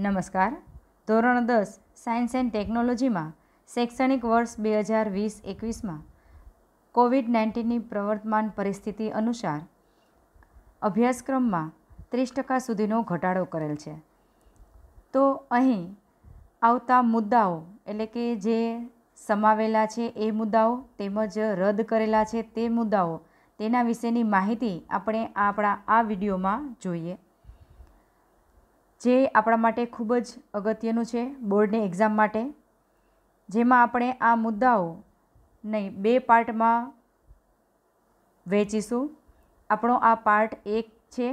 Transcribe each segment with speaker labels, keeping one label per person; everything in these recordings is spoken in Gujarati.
Speaker 1: નમસ્કાર ધોરણ દસ સાયન્સ એન્ડ ટેકનોલોજીમાં શૈક્ષણિક વર્ષ બે હજાર વીસ એકવીસમાં કોવિડ નાઇન્ટીનની પ્રવર્તમાન પરિસ્થિતિ અનુસાર અભ્યાસક્રમમાં ત્રીસ ટકા સુધીનો ઘટાડો કરેલ છે તો અહીં આવતા મુદ્દાઓ એટલે કે જે સમાવેલા છે એ મુદ્દાઓ તેમજ રદ કરેલા છે તે મુદ્દાઓ તેના વિશેની માહિતી આપણે આપણા આ વિડીયોમાં જોઈએ જે આપણા માટે ખૂબ જ અગત્યનું છે બોર્ડની એક્ઝામ માટે જેમાં આપણે આ મુદ્દાઓ નહીં બે પાર્ટમાં વહેંચીશું આપણો આ પાર્ટ એક છે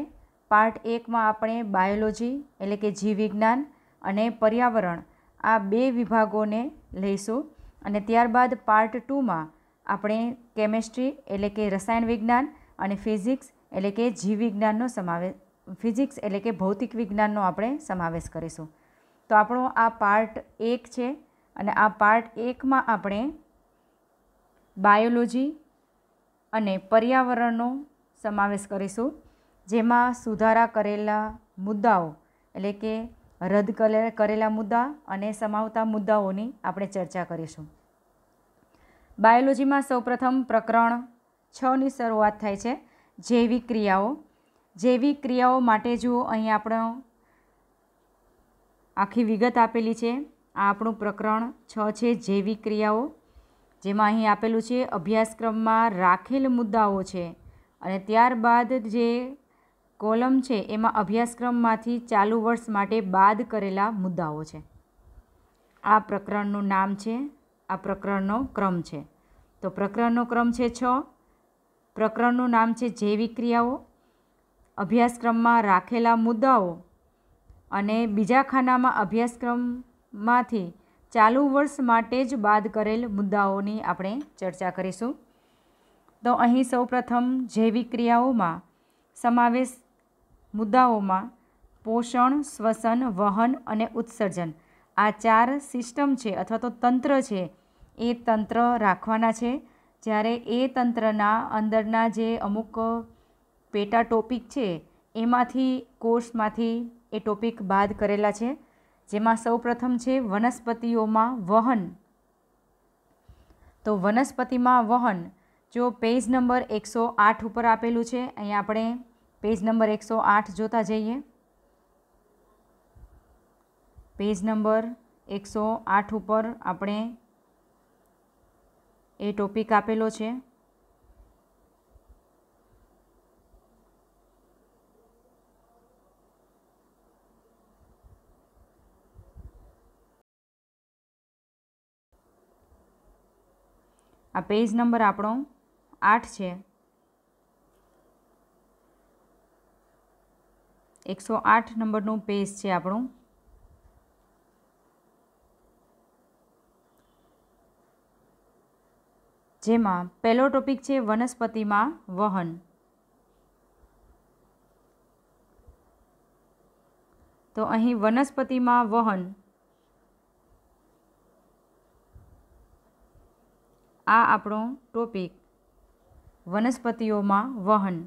Speaker 1: પાર્ટ એકમાં આપણે બાયોલોજી એટલે કે જીવવિજ્ઞાન અને પર્યાવરણ આ બે વિભાગોને લઈશું અને ત્યારબાદ પાર્ટ ટુમાં આપણે કેમેસ્ટ્રી એટલે કે રસાયણ વિજ્ઞાન અને ફિઝિક્સ એટલે કે જીવવિજ્ઞાનનો સમાવેશ ફિઝિક્સ એટલે કે ભૌતિક વિજ્ઞાનનો આપણે સમાવેશ કરીશું તો આપણો આ પાર્ટ એક છે અને આ પાર્ટ એકમાં આપણે બાયોલોજી અને પર્યાવરણનો સમાવેશ કરીશું જેમાં સુધારા કરેલા મુદ્દાઓ એટલે કે રદ કરેલા મુદ્દા અને સમાવતા મુદ્દાઓની આપણે ચર્ચા કરીશું બાયોલોજીમાં સૌપ્રથમ પ્રકરણ છની શરૂઆત થાય છે જૈવિક ક્રિયાઓ જૈવિક ક્રિયાઓ માટે જુઓ અહીં આપણો આખી વિગત આપેલી છે આ આપણું પ્રકરણ છ છે જૈવિક ક્રિયાઓ જેમાં અહીં આપેલું છે અભ્યાસક્રમમાં રાખેલ મુદ્દાઓ છે અને ત્યારબાદ જે કોલમ છે એમાં અભ્યાસક્રમમાંથી ચાલુ વર્ષ માટે બાદ કરેલા મુદ્દાઓ છે આ પ્રકરણનું નામ છે આ પ્રકરણનો ક્રમ છે તો પ્રકરણનો ક્રમ છે છ પ્રકરણનું નામ છે જૈવિક ક્રિયાઓ અભ્યાસક્રમમાં રાખેલા મુદ્દાઓ અને બીજા ખાનામાં અભ્યાસક્રમમાંથી ચાલુ વર્ષ માટે જ બાદ કરેલ મુદ્દાઓની આપણે ચર્ચા કરીશું તો અહીં સૌપ્રથમ જૈવિક ક્રિયાઓમાં સમાવેશ મુદ્દાઓમાં પોષણ શ્વસન વહન અને ઉત્સર્જન આ ચાર સિસ્ટમ છે અથવા તો તંત્ર છે એ તંત્ર રાખવાના છે જ્યારે એ તંત્રના અંદરના જે અમુક પેટા ટોપિક છે એમાંથી કોર્સમાંથી એ ટોપિક બાદ કરેલા છે જેમાં સૌપ્રથમ છે વનસ્પતિઓમાં વહન તો વનસ્પતિમાં વહન જો પેજ નંબર એકસો આઠ ઉપર આપેલું છે અહીં આપણે પેજ નંબર એકસો આઠ જોતા જઈએ પેજ નંબર એકસો આઠ ઉપર આપણે એ ટોપિક આપેલો છે આ પેજ નંબર આપણો આઠ છે એકસો આઠ નંબરનું પેજ છે આપણું જેમાં પહેલો ટોપિક છે વનસ્પતિમાં વહન તો અહીં વનસ્પતિમાં વહન આ આપણો ટોપિક વનસ્પતિઓમાં વહન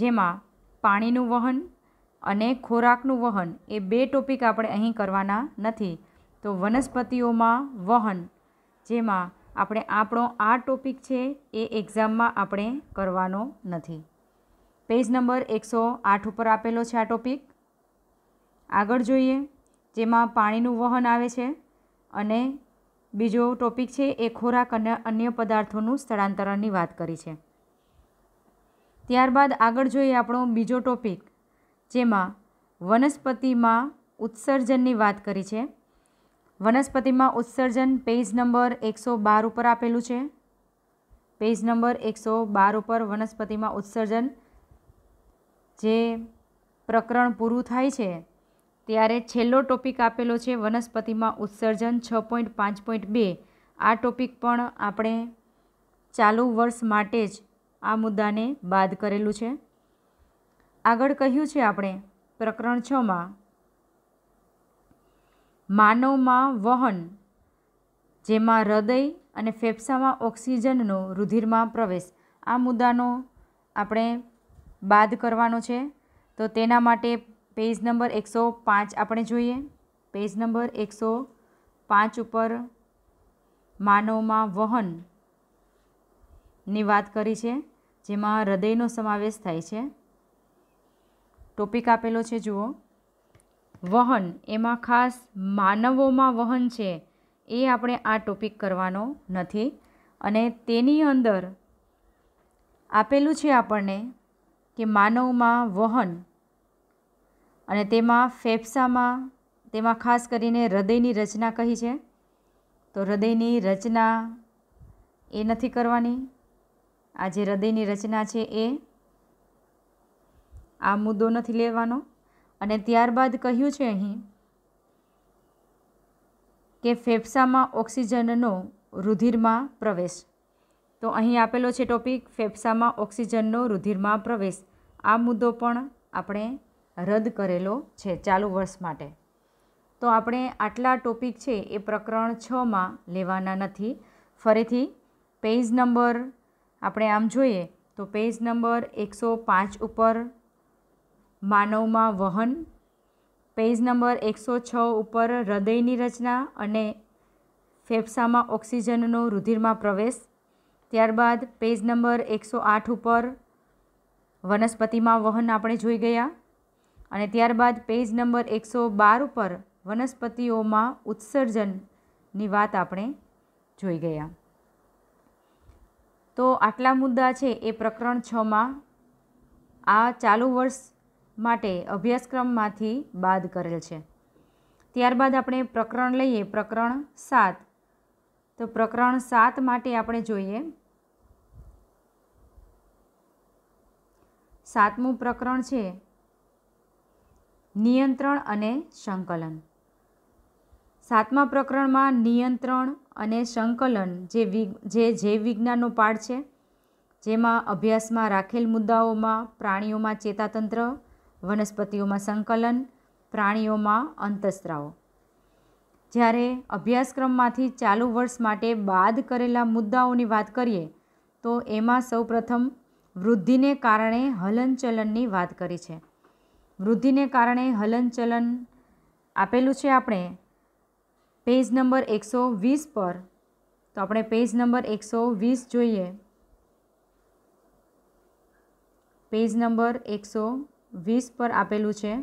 Speaker 1: જેમાં પાણીનું વહન અને ખોરાકનું વહન એ બે ટોપિક આપણે અહીં કરવાના નથી તો વનસ્પતિઓમાં વહન જેમાં આપણે આપણો આ ટોપિક છે એ એક્ઝામમાં આપણે કરવાનો નથી પેજ નંબર એકસો આઠ ઉપર આપેલો છે આ ટોપિક આગળ જોઈએ જેમાં પાણીનું વહન આવે છે અને બીજો ટોપિક છે એ ખોરાક અને અન્ય પદાર્થોનું સ્થળાંતરણની વાત કરી છે ત્યારબાદ આગળ જોઈએ આપણો બીજો ટોપિક જેમાં વનસ્પતિમાં ઉત્સર્જનની વાત કરી છે વનસ્પતિમાં ઉત્સર્જન પેજ નંબર એકસો બાર ઉપર આપેલું છે પેજ નંબર એકસો બાર ઉપર વનસ્પતિમાં ઉત્સર્જન જે પ્રકરણ પૂરું થાય છે ત્યારે છેલ્લો ટોપિક આપેલો છે વનસ્પતિમાં ઉત્સર્જન છ પોઈન્ટ પાંચ પોઈન્ટ બે આ ટોપિક પણ આપણે ચાલુ વર્ષ માટે જ આ મુદ્દાને બાદ કરેલું છે આગળ કહ્યું છે આપણે પ્રકરણ છમાં માનવમાં વહન જેમાં હૃદય અને ફેફસામાં ઓક્સિજનનો રુધિરમાં પ્રવેશ આ મુદ્દાનો આપણે બાદ કરવાનો છે તો તેના માટે પેજ નંબર એકસો પાંચ આપણે જોઈએ પેજ નંબર એકસો પાંચ ઉપર માનવમાં વહનની વાત કરી છે જેમાં હૃદયનો સમાવેશ થાય છે ટોપિક આપેલો છે જુઓ વહન એમાં ખાસ માનવોમાં વહન છે એ આપણે આ ટોપિક કરવાનો નથી અને તેની અંદર આપેલું છે આપણને કે માનવમાં વહન અને તેમાં ફેફસામાં તેમાં ખાસ કરીને હૃદયની રચના કહી છે તો હૃદયની રચના એ નથી કરવાની આ જે હૃદયની રચના છે એ આ મુદ્દો નથી લેવાનો અને ત્યારબાદ કહ્યું છે અહીં કે ફેફસામાં ઓક્સિજનનો રુધિરમાં પ્રવેશ તો અહીં આપેલો છે ટોપિક ફેફસામાં ઓક્સિજનનો રુધિરમાં પ્રવેશ આ મુદ્દો પણ આપણે રદ કરેલો છે ચાલુ વર્ષ માટે તો આપણે આટલા ટોપિક છે એ પ્રકરણ છમાં લેવાના નથી ફરીથી પેજ નંબર આપણે આમ જોઈએ તો પેજ નંબર એકસો પાંચ ઉપર માનવમાં વહન પેજ નંબર એકસો છ ઉપર હૃદયની રચના અને ફેફસામાં ઓક્સિજનનો રુધિરમાં પ્રવેશ ત્યારબાદ પેજ નંબર એકસો આઠ ઉપર વનસ્પતિમાં વહન આપણે જોઈ ગયા અને ત્યારબાદ પેજ નંબર એકસો બાર ઉપર વનસ્પતિઓમાં ઉત્સર્જનની વાત આપણે જોઈ ગયા તો આટલા મુદ્દા છે એ પ્રકરણ છમાં આ ચાલુ વર્ષ માટે અભ્યાસક્રમમાંથી બાદ કરેલ છે ત્યારબાદ આપણે પ્રકરણ લઈએ પ્રકરણ સાત તો પ્રકરણ સાત માટે આપણે જોઈએ સાતમું પ્રકરણ છે નિયંત્રણ અને સંકલન સાતમા પ્રકરણમાં નિયંત્રણ અને સંકલન જે જે જૈવ જૈવવિજ્ઞાનનો પાઠ છે જેમાં અભ્યાસમાં રાખેલ મુદ્દાઓમાં પ્રાણીઓમાં ચેતાતંત્ર વનસ્પતિઓમાં સંકલન પ્રાણીઓમાં અંતસ્ત્રાવો જ્યારે અભ્યાસક્રમમાંથી ચાલુ વર્ષ માટે બાદ કરેલા મુદ્દાઓની વાત કરીએ તો એમાં સૌપ્રથમ વૃદ્ધિને કારણે હલનચલનની વાત કરી છે વૃદ્ધિને કારણે હલનચલન આપેલું છે આપણે પેજ નંબર એકસો વીસ પર તો આપણે પેજ નંબર એકસો વીસ જોઈએ પેજ નંબર એકસો વીસ પર આપેલું છે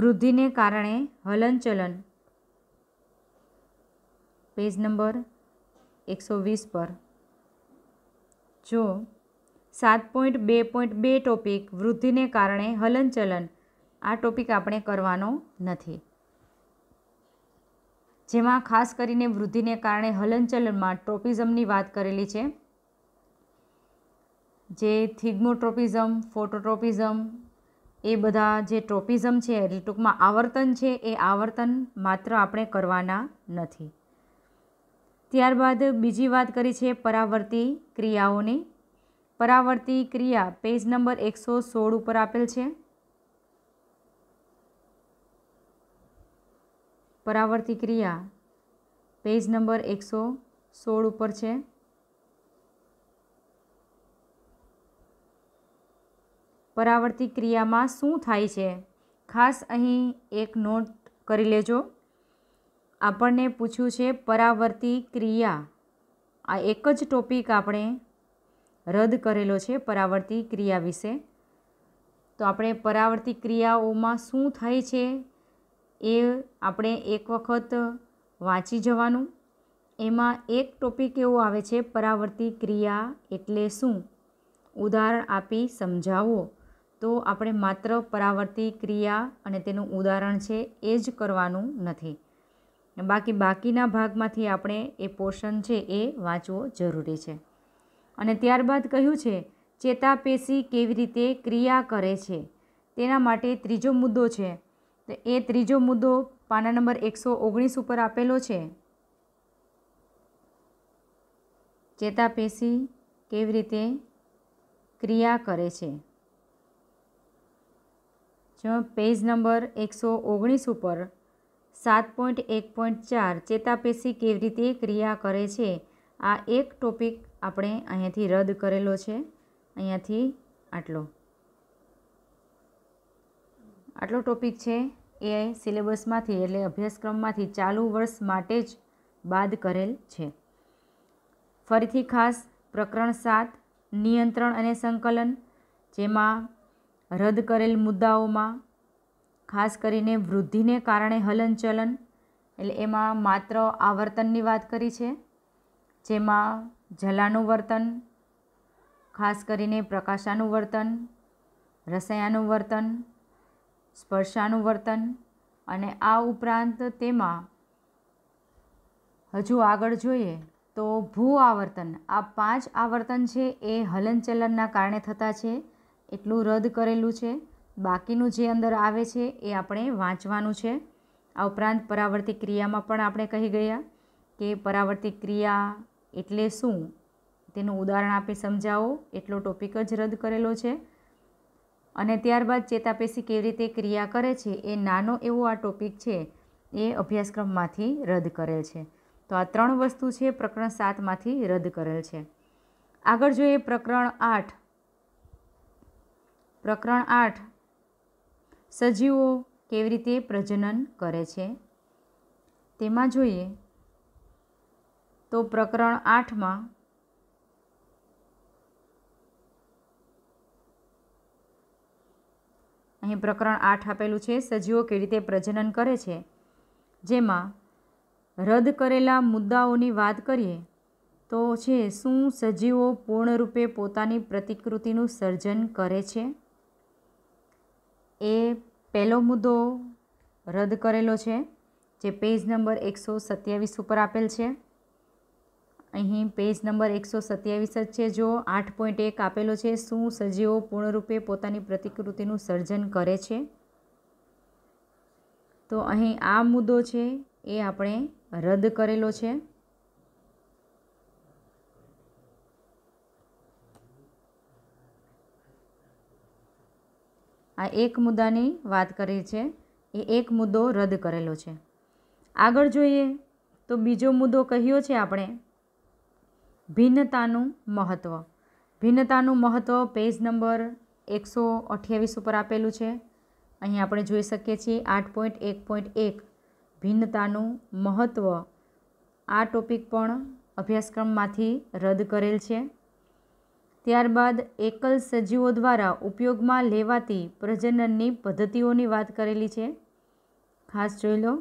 Speaker 1: વૃદ્ધિને કારણે હલનચલન પેજ નંબર એકસો વીસ પર જો સાત પોઈન્ટ બે પોઈન્ટ બે ટોપિક વૃદ્ધિને કારણે હલનચલન આ ટોપિક આપણે કરવાનો નથી જેમાં ખાસ કરીને વૃદ્ધિને કારણે હલનચલનમાં ટ્રોપિઝમની વાત કરેલી છે જે થિગ્મોટ્રોપિઝમ ફોટોટ્રોપિઝમ એ બધા જે ટ્રોપિઝમ છે એટલે ટૂંકમાં આવર્તન છે એ આવર્તન માત્ર આપણે કરવાના નથી ત્યારબાદ બીજી વાત કરી છે પરાવર્તી ક્રિયાઓની પરાવર્તી ક્રિયા પેજ નંબર એકસો સોળ ઉપર આપેલ છે પરાવર્તી ક્રિયા પેજ નંબર એકસો સોળ ઉપર છે પરાવર્તી ક્રિયામાં શું થાય છે ખાસ અહીં એક નોટ કરી લેજો આપણને પૂછ્યું છે પરાવર્તી ક્રિયા આ એક જ ટોપિક આપણે રદ કરેલો છે પરાવર્તી ક્રિયા વિશે તો આપણે પરાવર્તી ક્રિયાઓમાં શું થાય છે એ આપણે એક વખત વાંચી જવાનું એમાં એક ટોપિક એવો આવે છે પરાવર્તી ક્રિયા એટલે શું ઉદાહરણ આપી સમજાવો તો આપણે માત્ર પરાવર્તી ક્રિયા અને તેનું ઉદાહરણ છે એ જ કરવાનું નથી બાકી બાકીના ભાગમાંથી આપણે એ પોર્શન છે એ વાંચવો જરૂરી છે અને ત્યારબાદ કહ્યું છે ચેતાપેશી કેવી રીતે ક્રિયા કરે છે તેના માટે ત્રીજો મુદ્દો છે તો એ ત્રીજો મુદ્દો પાના નંબર એકસો ઓગણીસ ઉપર આપેલો છે ચેતાપેશી કેવી રીતે ક્રિયા કરે છે જો પેજ નંબર એકસો ઓગણીસ ઉપર સાત પોઈન્ટ એક પોઈન્ટ ચાર ચેતાપેશી કેવી રીતે ક્રિયા કરે છે આ એક ટોપિક આપણે અહીંયાથી રદ કરેલો છે અહીંયાથી આટલો આટલો ટોપિક છે એ સિલેબસમાંથી એટલે અભ્યાસક્રમમાંથી ચાલુ વર્ષ માટે જ બાદ કરેલ છે ફરીથી ખાસ પ્રકરણ સાત નિયંત્રણ અને સંકલન જેમાં રદ કરેલ મુદ્દાઓમાં ખાસ કરીને વૃદ્ધિને કારણે હલનચલન એટલે એમાં માત્ર આવર્તનની વાત કરી છે જેમાં વર્તન ખાસ કરીને પ્રકાશાનું વર્તન રસાયાનું વર્તન સ્પર્શાનું વર્તન અને આ ઉપરાંત તેમાં હજુ આગળ જોઈએ તો ભૂ આવર્તન આ પાંચ આવર્તન છે એ હલનચલનના કારણે થતા છે એટલું રદ કરેલું છે બાકીનું જે અંદર આવે છે એ આપણે વાંચવાનું છે આ ઉપરાંત પરાવર્તી ક્રિયામાં પણ આપણે કહી ગયા કે પરાવર્તી ક્રિયા એટલે શું તેનું ઉદાહરણ આપી સમજાવો એટલો ટોપિક જ રદ કરેલો છે અને ત્યારબાદ ચેતાપેશી કેવી રીતે ક્રિયા કરે છે એ નાનો એવો આ ટોપિક છે એ અભ્યાસક્રમમાંથી રદ કરેલ છે તો આ ત્રણ વસ્તુ છે પ્રકરણ સાતમાંથી રદ કરેલ છે આગળ જોઈએ પ્રકરણ આઠ પ્રકરણ આઠ સજીવો કેવી રીતે પ્રજનન કરે છે તેમાં જોઈએ તો પ્રકરણ આઠમાં અહીં પ્રકરણ આઠ આપેલું છે સજીવો કેવી રીતે પ્રજનન કરે છે જેમાં રદ કરેલા મુદ્દાઓની વાત કરીએ તો છે શું સજીવો પૂર્ણરૂપે પોતાની પ્રતિકૃતિનું સર્જન કરે છે એ પહેલો મુદ્દો રદ કરેલો છે જે પેજ નંબર એકસો સત્યાવીસ ઉપર આપેલ છે અહીં પેજ નંબર એકસો સત્યાવીસ જ છે જો આઠ પોઈન્ટ એક આપેલો છે શું સજીવો પૂર્ણરૂપે પોતાની પ્રતિકૃતિનું સર્જન કરે છે તો અહીં આ મુદ્દો છે એ આપણે રદ કરેલો છે આ એક મુદ્દાની વાત કરી છે એ એક મુદ્દો રદ કરેલો છે આગળ જોઈએ તો બીજો મુદ્દો કહ્યો છે આપણે ભિન્નતાનું મહત્ત્વ ભિન્નતાનું મહત્ત્વ પેજ નંબર એકસો અઠ્યાવીસ ઉપર આપેલું છે અહીં આપણે જોઈ શકીએ છીએ આઠ પોઈન્ટ એક પોઈન્ટ એક ભિન્નતાનું મહત્ત્વ આ ટોપિક પણ અભ્યાસક્રમમાંથી રદ કરેલ છે ત્યારબાદ એકલ સજીવો દ્વારા ઉપયોગમાં લેવાતી પ્રજનનની પદ્ધતિઓની વાત કરેલી છે ખાસ જોઈ લો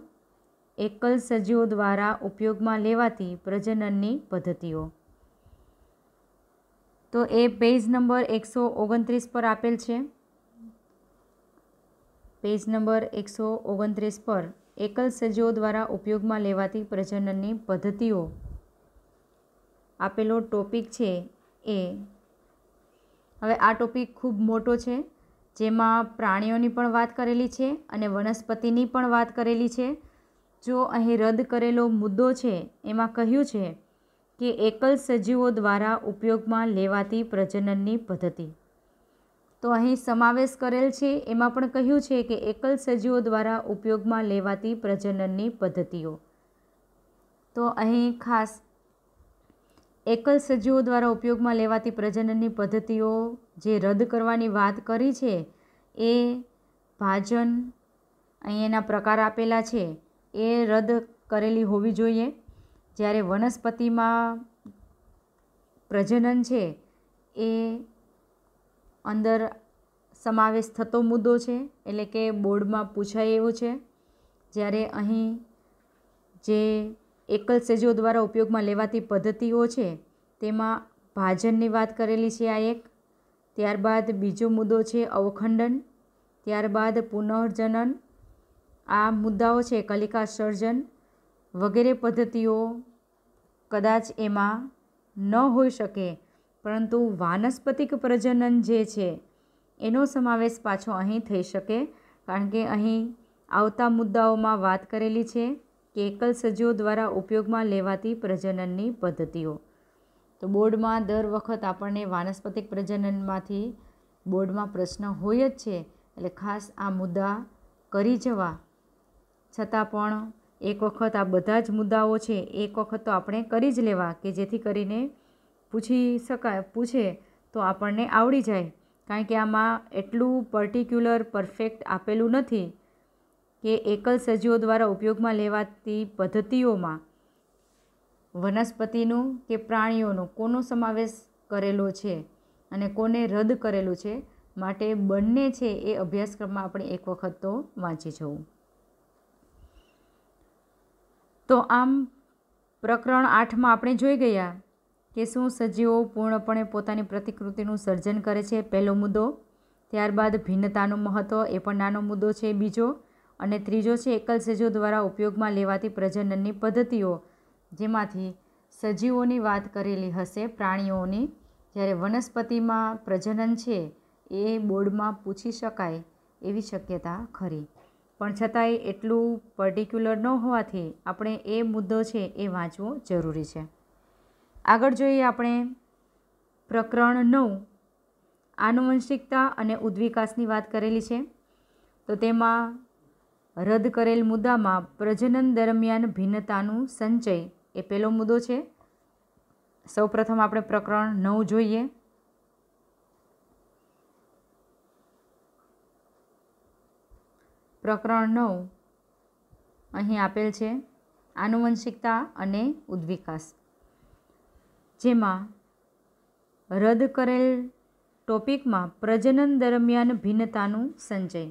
Speaker 1: એકલ સજીવો દ્વારા ઉપયોગમાં લેવાતી પ્રજનનની પદ્ધતિઓ તો એ પેજ નંબર એકસો ઓગણત્રીસ પર આપેલ છે પેજ નંબર એકસો ઓગણત્રીસ પર એકલ સજીવો દ્વારા ઉપયોગમાં લેવાતી પ્રજનનની પદ્ધતિઓ આપેલો ટોપિક છે એ હવે આ ટોપિક ખૂબ મોટો છે જેમાં પ્રાણીઓની પણ વાત કરેલી છે અને વનસ્પતિની પણ વાત કરેલી છે જો અહીં રદ કરેલો મુદ્દો છે એમાં કહ્યું છે કે એકલ સજીવો દ્વારા ઉપયોગમાં લેવાતી પ્રજનનની પદ્ધતિ તો અહીં સમાવેશ કરેલ છે એમાં પણ કહ્યું છે કે એકલ સજીવો દ્વારા ઉપયોગમાં લેવાતી પ્રજનનની પદ્ધતિઓ તો અહીં ખાસ એકલ સજીવો દ્વારા ઉપયોગમાં લેવાતી પ્રજનનની પદ્ધતિઓ જે રદ કરવાની વાત કરી છે એ ભાજન અહીં એના પ્રકાર આપેલા છે એ રદ કરેલી હોવી જોઈએ જ્યારે વનસ્પતિમાં પ્રજનન છે એ અંદર સમાવેશ થતો મુદ્દો છે એટલે કે બોર્ડમાં પૂછાય એવું છે જ્યારે અહીં જે એકલ સેજો દ્વારા ઉપયોગમાં લેવાતી પદ્ધતિઓ છે તેમાં ભાજનની વાત કરેલી છે આ એક ત્યારબાદ બીજો મુદ્દો છે અવખંડન ત્યારબાદ પુનર્જનન આ મુદ્દાઓ છે કલિકા સર્જન વગેરે પદ્ધતિઓ કદાચ એમાં ન હોઈ શકે પરંતુ વાનસ્પતિક પ્રજનન જે છે એનો સમાવેશ પાછો અહીં થઈ શકે કારણ કે અહીં આવતા મુદ્દાઓમાં વાત કરેલી છે કે એકલ સજીવો દ્વારા ઉપયોગમાં લેવાતી પ્રજનનની પદ્ધતિઓ તો બોર્ડમાં દર વખત આપણને વાનસ્પતિક પ્રજનનમાંથી બોર્ડમાં પ્રશ્ન હોય જ છે એટલે ખાસ આ મુદ્દા કરી જવા છતાં પણ એક વખત આ બધા જ મુદ્દાઓ છે એક વખત તો આપણે કરી જ લેવા કે જેથી કરીને પૂછી શકાય પૂછે તો આપણને આવડી જાય કારણ કે આમાં એટલું પર્ટિક્યુલર પરફેક્ટ આપેલું નથી કે એકલ સજીવો દ્વારા ઉપયોગમાં લેવાતી પદ્ધતિઓમાં વનસ્પતિનું કે પ્રાણીઓનો કોનો સમાવેશ કરેલો છે અને કોને રદ કરેલું છે માટે બંને છે એ અભ્યાસક્રમમાં આપણે એક વખત તો વાંચી જવું તો આમ પ્રકરણ આઠમાં આપણે જોઈ ગયા કે શું સજીવો પૂર્ણપણે પોતાની પ્રતિકૃતિનું સર્જન કરે છે પહેલો મુદ્દો ત્યારબાદ ભિન્નતાનું મહત્ત્વ એ પણ નાનો મુદ્દો છે બીજો અને ત્રીજો છે એકલ સેજો દ્વારા ઉપયોગમાં લેવાતી પ્રજનનની પદ્ધતિઓ જેમાંથી સજીવોની વાત કરેલી હશે પ્રાણીઓની જ્યારે વનસ્પતિમાં પ્રજનન છે એ બોર્ડમાં પૂછી શકાય એવી શક્યતા ખરી પણ છતાંય એટલું પર્ટિક્યુલર ન હોવાથી આપણે એ મુદ્દો છે એ વાંચવો જરૂરી છે આગળ જોઈએ આપણે પ્રકરણ નવ આનુવંશિકતા અને ઉદ્વિકાસની વાત કરેલી છે તો તેમાં રદ કરેલ મુદ્દામાં પ્રજનન દરમિયાન ભિન્નતાનું સંચય એ પહેલો મુદ્દો છે સૌપ્રથમ આપણે પ્રકરણ નવ જોઈએ પ્રકરણ નવ અહીં આપેલ છે આનુવંશિકતા અને ઉદ્વિકાસ જેમાં રદ કરેલ ટોપિકમાં પ્રજનન દરમિયાન ભિન્નતાનું સંચય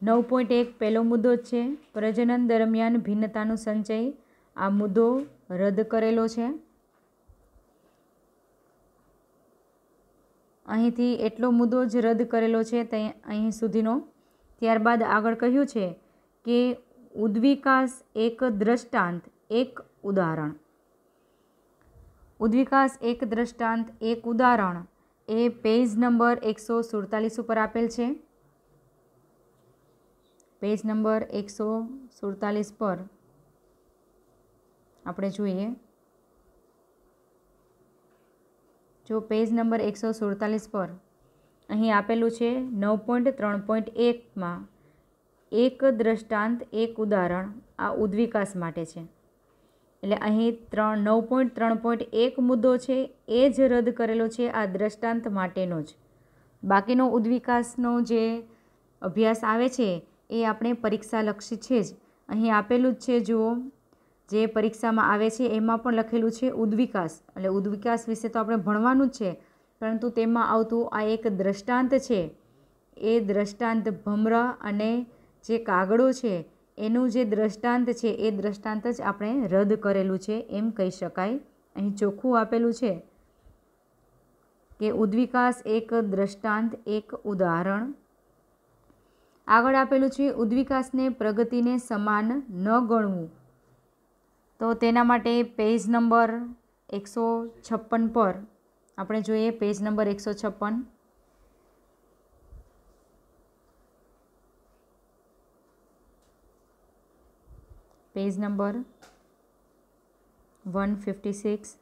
Speaker 1: નવ પોઈન્ટ એક પહેલો મુદ્દો છે પ્રજનન દરમિયાન ભિન્નતાનો સંચય આ મુદ્દો રદ કરેલો છે અહીંથી એટલો મુદ્દો જ રદ કરેલો છે તે અહીં સુધીનો ત્યારબાદ આગળ કહ્યું છે કે ઉદ્વિકાસ એક દ્રષ્ટાંત એક ઉદાહરણ ઉદ્વિકાસ એક દ્રષ્ટાંત એક ઉદાહરણ એ પેજ નંબર એકસો સુડતાલીસ ઉપર આપેલ છે પેજ નંબર એકસો સુડતાલીસ પર આપણે જોઈએ જો પેજ નંબર એકસો સુડતાલીસ પર અહીં આપેલું છે નવ પોઈન્ટ ત્રણ પોઈન્ટ એકમાં એક દ્રષ્ટાંત એક ઉદાહરણ આ ઉદ્વિકાસ માટે છે એટલે અહીં ત્રણ નવ પોઈન્ટ ત્રણ પોઈન્ટ એક મુદ્દો છે એ જ રદ કરેલો છે આ દ્રષ્ટાંત માટેનો જ બાકીનો ઉદ્વિકાસનો જે અભ્યાસ આવે છે એ આપણે પરીક્ષાલક્ષી છે જ અહીં આપેલું જ છે જુઓ જે પરીક્ષામાં આવે છે એમાં પણ લખેલું છે ઉદ્વિકાસ એટલે ઉદ્વિકાસ વિશે તો આપણે ભણવાનું જ છે પરંતુ તેમાં આવતું આ એક દ્રષ્ટાંત છે એ દ્રષ્ટાંત ભમ્ર અને જે કાગડો છે એનું જે દ્રષ્ટાંત છે એ દ્રષ્ટાંત જ આપણે રદ કરેલું છે એમ કહી શકાય અહીં ચોખ્ખું આપેલું છે કે ઉદ્વિકાસ એક દ્રષ્ટાંત એક ઉદાહરણ આગળ આપેલું છે ઉદ્વિકાસને પ્રગતિને સમાન ન ગણવું તો તેના માટે પેજ નંબર એકસો છપ્પન પર આપણે જોઈએ પેજ નંબર એકસો છપ્પન page number one fifty six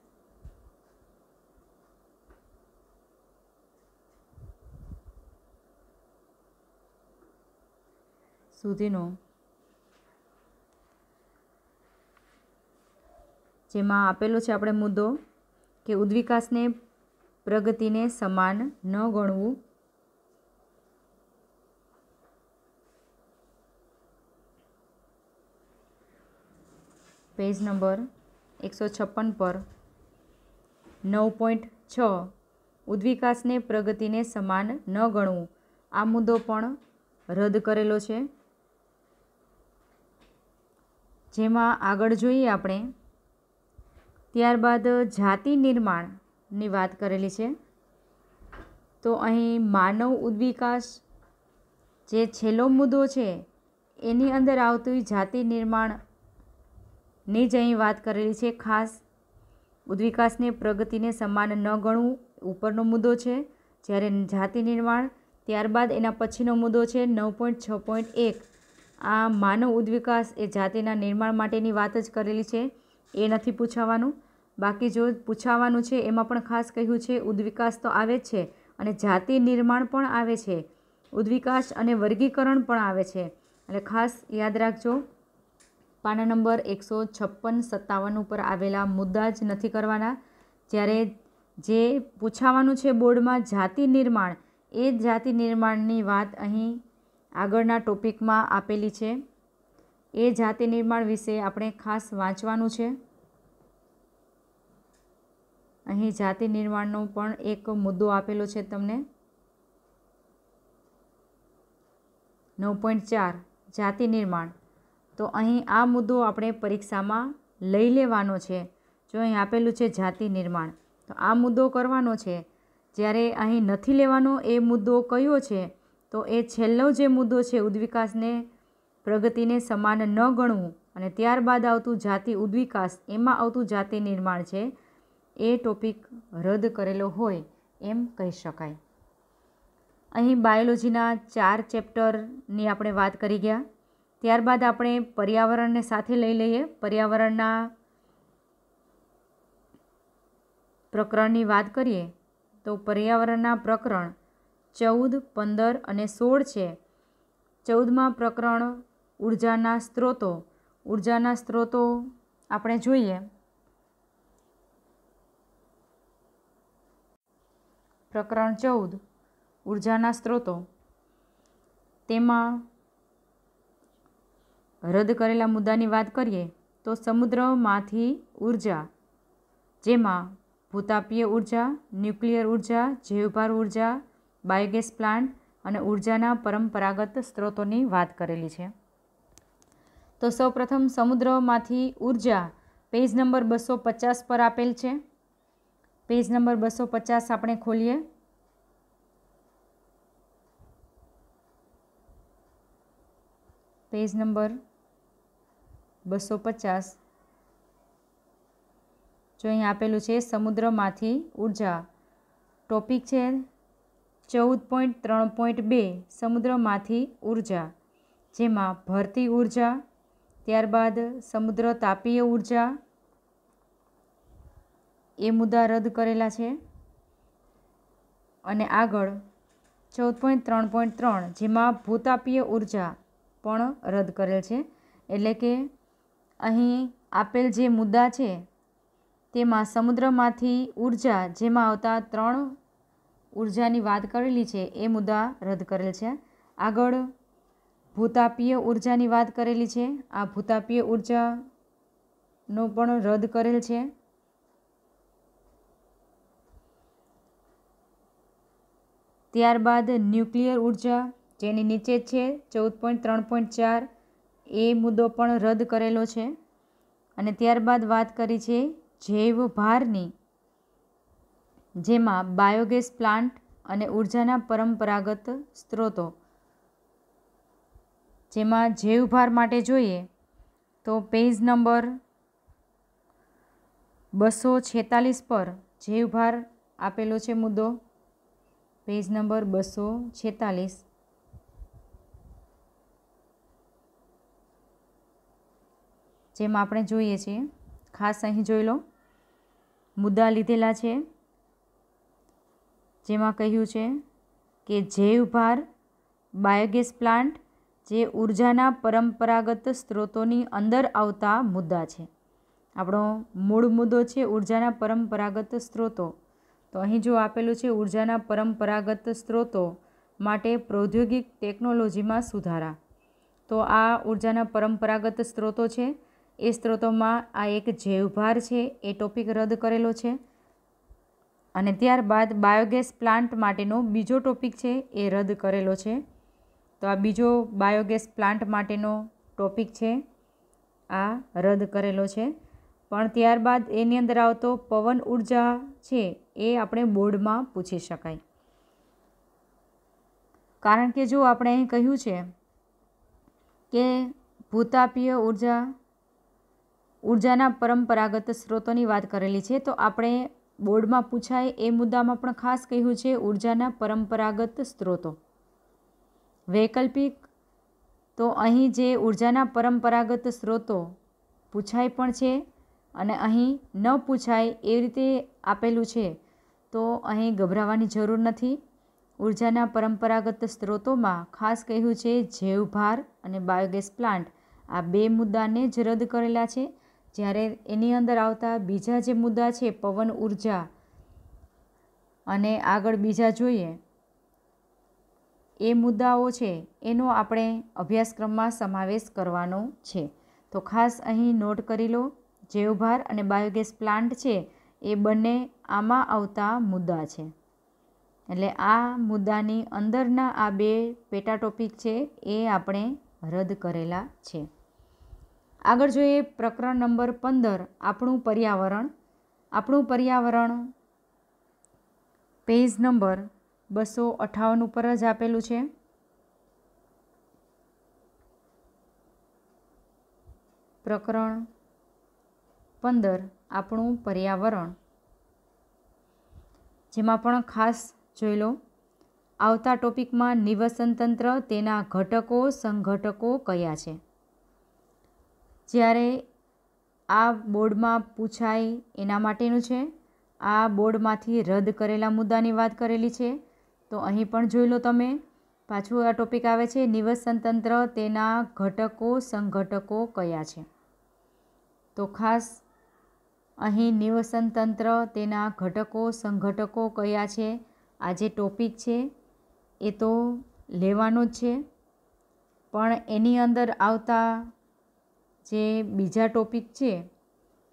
Speaker 1: સુધીનો જેમાં આપેલો છે આપણે મુદ્દો કે ઉદ્વિકાસને પ્રગતિને સમાન ન ગણવું પેજ નંબર એકસો છપ્પન પર નવ પોઈન્ટ છ ઉદ્વિકાસને પ્રગતિને સમાન ન ગણવું આ મુદ્દો પણ રદ કરેલો છે જેમાં આગળ જોઈએ આપણે ત્યારબાદ જાતિ નિર્માણની વાત કરેલી છે તો અહીં માનવ ઉદ્વિકાસ જે છેલ્લો મુદ્દો છે એની અંદર આવતી જાતિ નિર્માણની જ અહીં વાત કરેલી છે ખાસ ઉદ્વિકાસને પ્રગતિને સમાન ન ગણવું ઉપરનો મુદ્દો છે જ્યારે જાતિ નિર્માણ ત્યારબાદ એના પછીનો મુદ્દો છે નવ પોઈન્ટ છ પોઈન્ટ એક આ માનવ ઉદ્વિકાસ એ જાતિના નિર્માણ માટેની વાત જ કરેલી છે એ નથી પૂછાવાનું બાકી જો પૂછાવાનું છે એમાં પણ ખાસ કહ્યું છે ઉદ્વિકાસ તો આવે જ છે અને જાતિ નિર્માણ પણ આવે છે ઉદ્વિકાસ અને વર્ગીકરણ પણ આવે છે એટલે ખાસ યાદ રાખજો પાના નંબર એકસો છપ્પન સત્તાવન ઉપર આવેલા મુદ્દા જ નથી કરવાના જ્યારે જે પૂછાવાનું છે બોર્ડમાં જાતિ નિર્માણ એ જ જાતિ નિર્માણની વાત અહીં આગળના ટોપિકમાં આપેલી છે એ જાતિ નિર્માણ વિશે આપણે ખાસ વાંચવાનું છે અહીં જાતિ નિર્માણનો પણ એક મુદ્દો આપેલો છે તમને નવ પોઈન્ટ ચાર જાતિ નિર્માણ તો અહીં આ મુદ્દો આપણે પરીક્ષામાં લઈ લેવાનો છે જો અહીં આપેલું છે જાતિ નિર્માણ તો આ મુદ્દો કરવાનો છે જ્યારે અહીં નથી લેવાનો એ મુદ્દો કયો છે તો એ છેલ્લો જે મુદ્દો છે ઉદ્વિકાસને પ્રગતિને સમાન ન ગણવું અને ત્યારબાદ આવતું જાતિ ઉદ્વિકાસ એમાં આવતું જાતિ નિર્માણ છે એ ટોપિક રદ કરેલો હોય એમ કહી શકાય અહીં બાયોલોજીના ચાર ચેપ્ટરની આપણે વાત કરી ગયા ત્યારબાદ આપણે પર્યાવરણને સાથે લઈ લઈએ પર્યાવરણના પ્રકરણની વાત કરીએ તો પર્યાવરણના પ્રકરણ ચૌદ પંદર અને સોળ છે ચૌદમાં પ્રકરણ ઉર્જાના સ્ત્રોતો ઉર્જાના સ્ત્રોતો આપણે જોઈએ પ્રકરણ ચૌદ ઉર્જાના સ્ત્રોતો તેમાં રદ કરેલા મુદ્દાની વાત કરીએ તો સમુદ્રમાંથી ઉર્જા જેમાં ભૂતાપીય ઉર્જા ન્યુક્લિયર ઉર્જા જૈવભાર ઉર્જા બાયોગેસ પ્લાન્ટ અને ઉર્જાના પરંપરાગત સ્ત્રોતોની વાત કરેલી છે તો સૌપ્રથમ સમુદ્રમાંથી ઉર્જા પેજ નંબર બસો પચાસ પર આપેલ છે પેજ નંબર બસો પચાસ આપણે ખોલીએ પેજ નંબર બસો પચાસ જો અહીં આપેલું છે સમુદ્રમાંથી ઉર્જા ટોપિક છે ચૌદ પોઈન્ટ ત્રણ પોઈન્ટ બે સમુદ્રમાંથી ઉર્જા જેમાં ભરતી ઉર્જા ત્યારબાદ સમુદ્ર તાપીય ઊર્જા એ મુદ્દા રદ કરેલા છે અને આગળ ચૌદ પોઈન્ટ ત્રણ પોઈન્ટ ત્રણ જેમાં ભૂતાપીય ઉર્જા પણ રદ કરેલ છે એટલે કે અહીં આપેલ જે મુદ્દા છે તેમાં સમુદ્રમાંથી ઉર્જા જેમાં આવતા ત્રણ ઉર્જાની વાત કરેલી છે એ મુદ્દા રદ કરેલ છે આગળ ભૂતાપીય ઉર્જાની વાત કરેલી છે આ ભૂતાપીય ઉર્જાનો પણ રદ કરેલ છે ત્યારબાદ ન્યુક્લિયર ઉર્જા જેની નીચે છે ચૌદ પોઈન્ટ ત્રણ પોઈન્ટ ચાર એ મુદ્દો પણ રદ કરેલો છે અને ત્યારબાદ વાત કરી છે જૈવ ભારની જેમાં બાયોગેસ પ્લાન્ટ અને ઉર્જાના પરંપરાગત સ્ત્રોતો જેમાં જેવભાર માટે જોઈએ તો પેજ નંબર બસો છેતાલીસ પર જેવભાર આપેલો છે મુદ્દો પેજ નંબર બસો છેતાલીસ જેમ આપણે જોઈએ છીએ ખાસ અહીં જોઈ લો મુદ્દા લીધેલા છે જેમાં કહ્યું છે કે જૈવભાર બાયોગેસ પ્લાન્ટ જે ઉર્જાના પરંપરાગત સ્ત્રોતોની અંદર આવતા મુદ્દા છે આપણો મૂળ મુદ્દો છે ઉર્જાના પરંપરાગત સ્ત્રોતો તો અહીં જો આપેલું છે ઉર્જાના પરંપરાગત સ્ત્રોતો માટે પ્રૌદ્યોગિક ટેકનોલોજીમાં સુધારા તો આ ઉર્જાના પરંપરાગત સ્ત્રોતો છે એ સ્ત્રોતોમાં આ એક જૈવભાર છે એ ટોપિક રદ કરેલો છે અને ત્યારબાદ બાયોગેસ પ્લાન્ટ માટેનો બીજો ટોપિક છે એ રદ કરેલો છે તો આ બીજો બાયોગેસ પ્લાન્ટ માટેનો ટોપિક છે આ રદ કરેલો છે પણ ત્યારબાદ એની અંદર આવતો પવન ઉર્જા છે એ આપણે બોર્ડમાં પૂછી શકાય કારણ કે જો આપણે અહીં કહ્યું છે કે ભૂતાપીય ઉર્જા ઉર્જાના પરંપરાગત સ્ત્રોતોની વાત કરેલી છે તો આપણે બોર્ડમાં પૂછાય એ મુદ્દામાં પણ ખાસ કહ્યું છે ઉર્જાના પરંપરાગત સ્ત્રોતો વૈકલ્પિક તો અહીં જે ઉર્જાના પરંપરાગત સ્ત્રોતો પૂછાય પણ છે અને અહીં ન પૂછાય એ રીતે આપેલું છે તો અહીં ગભરાવાની જરૂર નથી ઉર્જાના પરંપરાગત સ્ત્રોતોમાં ખાસ કહ્યું છે જૈવભાર અને બાયોગેસ પ્લાન્ટ આ બે મુદ્દાને જ રદ કરેલા છે જ્યારે એની અંદર આવતા બીજા જે મુદ્દા છે પવન ઉર્જા અને આગળ બીજા જોઈએ એ મુદ્દાઓ છે એનો આપણે અભ્યાસક્રમમાં સમાવેશ કરવાનો છે તો ખાસ અહીં નોટ કરી લો જૈવભાર અને બાયોગેસ પ્લાન્ટ છે એ બંને આમાં આવતા મુદ્દા છે એટલે આ મુદ્દાની અંદરના આ બે પેટા ટોપિક છે એ આપણે રદ કરેલા છે આગળ જોઈએ પ્રકરણ નંબર પંદર આપણું પર્યાવરણ આપણું પર્યાવરણ પેજ નંબર બસો અઠાવન ઉપર જ આપેલું છે પ્રકરણ પંદર આપણું પર્યાવરણ જેમાં પણ ખાસ જોઈ લો આવતા ટોપિકમાં નિવસનતંત્ર તેના ઘટકો સંઘટકો કયા છે જ્યારે આ બોર્ડમાં પૂછાય એના માટેનું છે આ બોર્ડમાંથી રદ કરેલા મુદ્દાની વાત કરેલી છે તો અહીં પણ જોઈ લો તમે પાછું આ ટોપિક આવે છે નિવસન તંત્ર તેના ઘટકો સંઘટકો કયા છે તો ખાસ અહીં નિવસન તંત્ર તેના ઘટકો સંઘટકો કયા છે આ જે ટોપિક છે એ તો લેવાનો જ છે પણ એની અંદર આવતા જે બીજા ટોપિક છે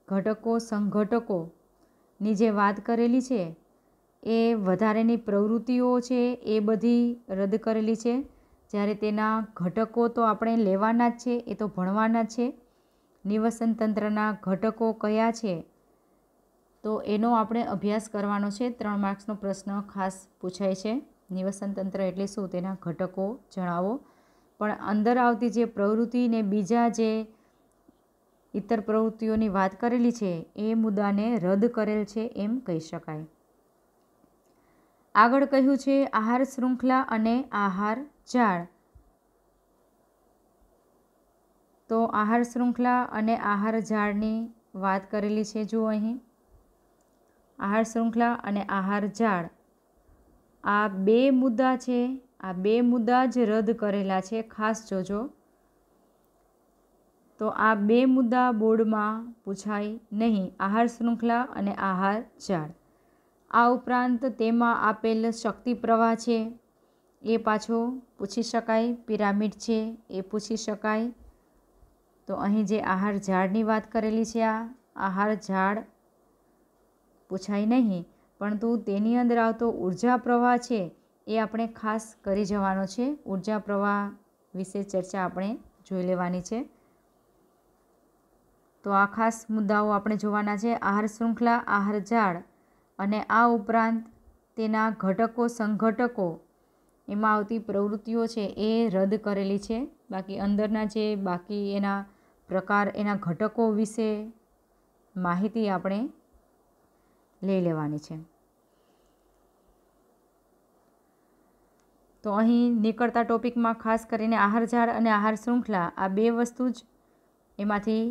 Speaker 1: ઘટકો સંઘટકોની જે વાત કરેલી છે એ વધારેની પ્રવૃત્તિઓ છે એ બધી રદ કરેલી છે જ્યારે તેના ઘટકો તો આપણે લેવાના જ છે એ તો ભણવાના જ છે નિવસન તંત્રના ઘટકો કયા છે તો એનો આપણે અભ્યાસ કરવાનો છે ત્રણ માર્ક્સનો પ્રશ્ન ખાસ પૂછાય છે નિવસન તંત્ર એટલે શું તેના ઘટકો જણાવો પણ અંદર આવતી જે પ્રવૃત્તિને બીજા જે ઇતર પ્રવૃત્તિઓની વાત કરેલી છે એ મુદ્દાને રદ કરેલ છે એમ કહી શકાય આગળ કહ્યું છે આહાર શૃંખલા અને આહાર ઝાડ તો આહાર શૃંખલા અને આહાર ઝાડની વાત કરેલી છે જુઓ અહીં આહાર શૃંખલા અને આહાર ઝાડ આ બે મુદ્દા છે આ બે મુદ્દા જ રદ કરેલા છે ખાસ જોજો તો આ બે મુદ્દા બોર્ડમાં પૂછાય નહીં આહાર શૃંખલા અને આહાર ઝાડ આ ઉપરાંત તેમાં આપેલ શક્તિ પ્રવાહ છે એ પાછો પૂછી શકાય પિરામિડ છે એ પૂછી શકાય તો અહીં જે આહાર ઝાડની વાત કરેલી છે આ આહાર ઝાડ પૂછાય નહીં પરંતુ તેની અંદર આવતો ઉર્જા પ્રવાહ છે એ આપણે ખાસ કરી જવાનો છે ઉર્જા પ્રવાહ વિશે ચર્ચા આપણે જોઈ લેવાની છે તો આ ખાસ મુદ્દાઓ આપણે જોવાના છે આહાર શૃંખલા આહાર ઝાડ અને આ ઉપરાંત તેના ઘટકો સંઘટકો એમાં આવતી પ્રવૃત્તિઓ છે એ રદ કરેલી છે બાકી અંદરના જે બાકી એના પ્રકાર એના ઘટકો વિશે માહિતી આપણે લઈ લેવાની છે તો અહીં નીકળતા ટોપિકમાં ખાસ કરીને આહાર ઝાડ અને આહાર શૃંખલા આ બે વસ્તુ જ એમાંથી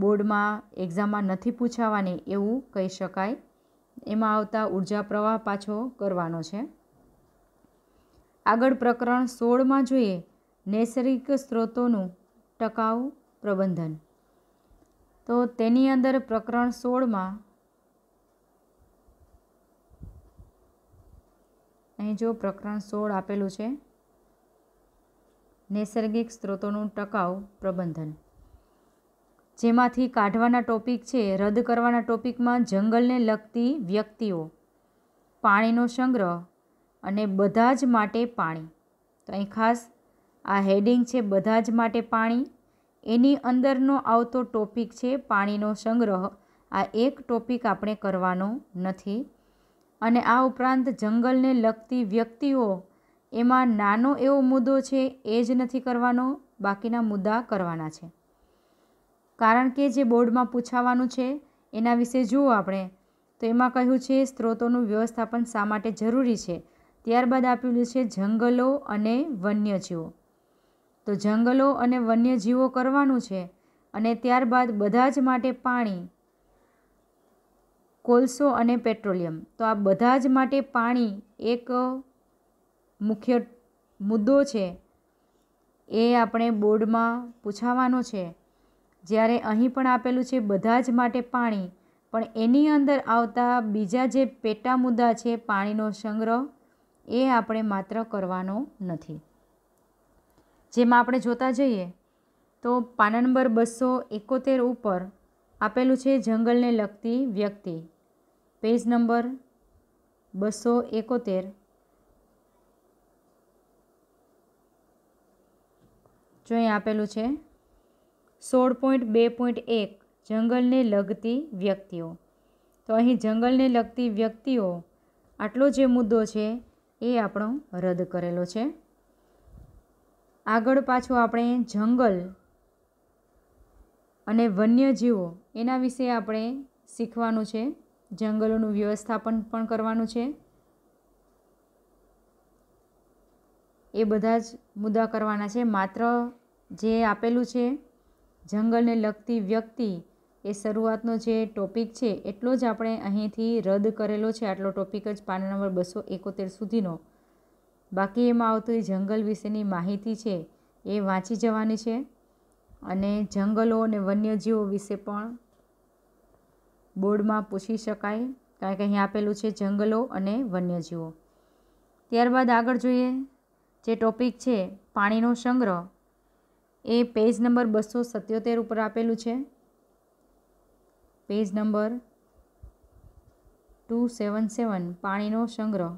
Speaker 1: બોર્ડમાં એક્ઝામમાં નથી પૂછાવાની એવું કહી શકાય એમાં આવતા ઉર્જા પ્રવાહ પાછો કરવાનો છે આગળ પ્રકરણ સોળમાં જોઈએ નૈસર્ગિક સ્ત્રોતોનું ટકાઉ પ્રબંધન તો તેની અંદર પ્રકરણ સોળમાં અહીં જો પ્રકરણ સોળ આપેલું છે નૈસર્ગિક સ્ત્રોતોનું ટકાઉ પ્રબંધન જેમાંથી કાઢવાના ટોપિક છે રદ કરવાના ટોપિકમાં જંગલને લગતી વ્યક્તિઓ પાણીનો સંગ્રહ અને બધા જ માટે પાણી તો અહીં ખાસ આ હેડિંગ છે બધા જ માટે પાણી એની અંદરનો આવતો ટોપિક છે પાણીનો સંગ્રહ આ એક ટોપિક આપણે કરવાનો નથી અને આ ઉપરાંત જંગલને લગતી વ્યક્તિઓ એમાં નાનો એવો મુદ્દો છે એ જ નથી કરવાનો બાકીના મુદ્દા કરવાના છે કારણ કે જે બોર્ડમાં પૂછાવાનું છે એના વિશે જુઓ આપણે તો એમાં કહ્યું છે સ્ત્રોતોનું વ્યવસ્થાપન શા માટે જરૂરી છે ત્યારબાદ આપેલું છે જંગલો અને વન્યજીવો તો જંગલો અને વન્યજીવો કરવાનું છે અને ત્યારબાદ બધા જ માટે પાણી કોલસો અને પેટ્રોલિયમ તો આ બધા જ માટે પાણી એક મુખ્ય મુદ્દો છે એ આપણે બોર્ડમાં પૂછાવાનો છે જ્યારે અહીં પણ આપેલું છે બધા જ માટે પાણી પણ એની અંદર આવતા બીજા જે પેટા મુદ્દા છે પાણીનો સંગ્રહ એ આપણે માત્ર કરવાનો નથી જેમાં આપણે જોતા જઈએ તો પાના નંબર બસો એકોતેર ઉપર આપેલું છે જંગલને લગતી વ્યક્તિ પેજ નંબર બસો એકોતેર જો અહીં આપેલું છે સોળ પોઈન્ટ બે પોઈન્ટ એક જંગલને લગતી વ્યક્તિઓ તો અહીં જંગલને લગતી વ્યક્તિઓ આટલો જે મુદ્દો છે એ આપણો રદ કરેલો છે આગળ પાછું આપણે જંગલ અને વન્યજીવો એના વિશે આપણે શીખવાનું છે જંગલોનું વ્યવસ્થાપન પણ કરવાનું છે એ બધા જ મુદ્દા કરવાના છે માત્ર જે આપેલું છે જંગલને લગતી વ્યક્તિ એ શરૂઆતનો જે ટોપિક છે એટલો જ આપણે અહીંથી રદ કરેલો છે આટલો ટોપિક જ પાના નંબર બસો એકોતેર સુધીનો બાકી એમાં આવતી જંગલ વિશેની માહિતી છે એ વાંચી જવાની છે અને જંગલો અને વન્યજીવો વિશે પણ બોર્ડમાં પૂછી શકાય કારણ કે અહીં આપેલું છે જંગલો અને વન્યજીવો ત્યારબાદ આગળ જોઈએ જે ટોપિક છે પાણીનો સંગ્રહ એ પેજ નંબર બસો સત્યોતેર ઉપર આપેલું છે page number two seven seven પાણીનો સંગ્રહ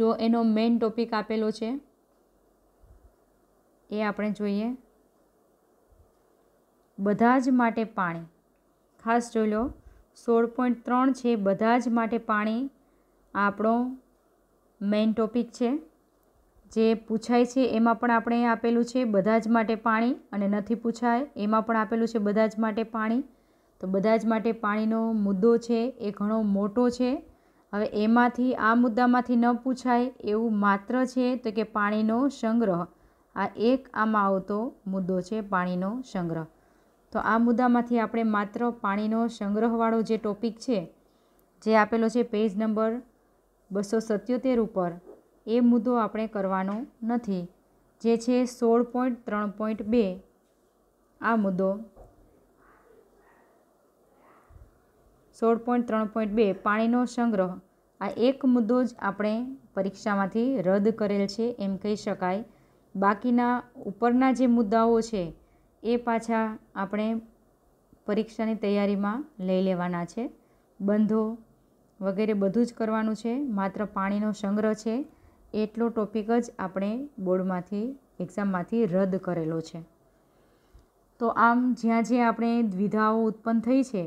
Speaker 1: જો એનો મેઇન ટોપિક આપેલો છે એ આપણે જોઈએ બધા જ માટે પાણી ખાસ જોઈ લો સોળ પોઈન્ટ ત્રણ છે બધા જ માટે પાણી આપણો મેઇન ટોપિક છે જે પૂછાય છે એમાં પણ આપણે આપેલું છે બધા જ માટે પાણી અને નથી પૂછાય એમાં પણ આપેલું છે બધા જ માટે પાણી તો બધા જ માટે પાણીનો મુદ્દો છે એ ઘણો મોટો છે હવે એમાંથી આ મુદ્દામાંથી ન પૂછાય એવું માત્ર છે તો કે પાણીનો સંગ્રહ આ એક આમાં આવતો મુદ્દો છે પાણીનો સંગ્રહ તો આ મુદ્દામાંથી આપણે માત્ર પાણીનો સંગ્રહવાળો જે ટોપિક છે જે આપેલો છે પેજ નંબર બસો સત્યોતેર ઉપર એ મુદ્દો આપણે કરવાનો નથી જે છે સોળ પોઈન્ટ ત્રણ પોઈન્ટ બે આ મુદ્દો સોળ પોઈન્ટ ત્રણ પોઈન્ટ બે પાણીનો સંગ્રહ આ એક મુદ્દો જ આપણે પરીક્ષામાંથી રદ કરેલ છે એમ કહી શકાય બાકીના ઉપરના જે મુદ્દાઓ છે એ પાછા આપણે પરીક્ષાની તૈયારીમાં લઈ લેવાના છે બંધો વગેરે બધું જ કરવાનું છે માત્ર પાણીનો સંગ્રહ છે એટલો ટોપિક જ આપણે બોર્ડમાંથી એક્ઝામમાંથી રદ કરેલો છે તો આમ જ્યાં જ્યાં આપણે દ્વિધાઓ ઉત્પન્ન થઈ છે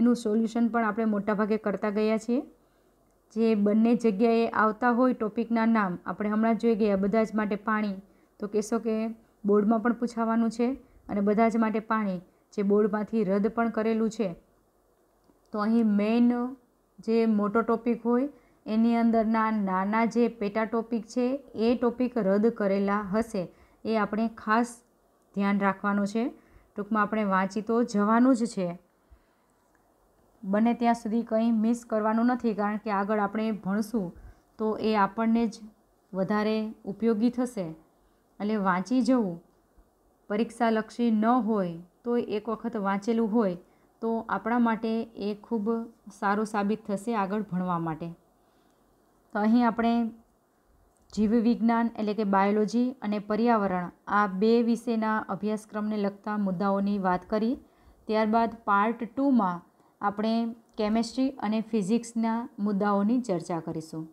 Speaker 1: એનું સોલ્યુશન પણ આપણે મોટાભાગે કરતા ગયા છીએ જે બંને જગ્યાએ આવતા હોય ટોપિકના નામ આપણે હમણાં જોઈ ગયા બધા જ માટે પાણી તો કહેશો કે બોર્ડમાં પણ પૂછાવાનું છે અને બધા જ માટે પાણી જે બોર્ડમાંથી રદ પણ કરેલું છે તો અહીં મેઇન જે મોટો ટોપિક હોય એની અંદરના નાના જે પેટા ટૉપિક છે એ ટોપિક રદ કરેલા હશે એ આપણે ખાસ ધ્યાન રાખવાનું છે ટૂંકમાં આપણે વાંચી તો જવાનું જ છે બને ત્યાં સુધી કંઈ મિસ કરવાનું નથી કારણ કે આગળ આપણે ભણશું તો એ આપણને જ વધારે ઉપયોગી થશે એટલે વાંચી જવું પરીક્ષાલક્ષી ન હોય તો એક વખત વાંચેલું હોય તો આપણા માટે એ ખૂબ સારું સાબિત થશે આગળ ભણવા માટે તો અહીં આપણે જીવવિજ્ઞાન એટલે કે બાયોલોજી અને પર્યાવરણ આ બે વિશેના અભ્યાસક્રમને લગતા મુદ્દાઓની વાત કરી ત્યારબાદ પાર્ટ ટુમાં આપણે કેમેસ્ટ્રી અને ફિઝિક્સના મુદ્દાઓની ચર્ચા કરીશું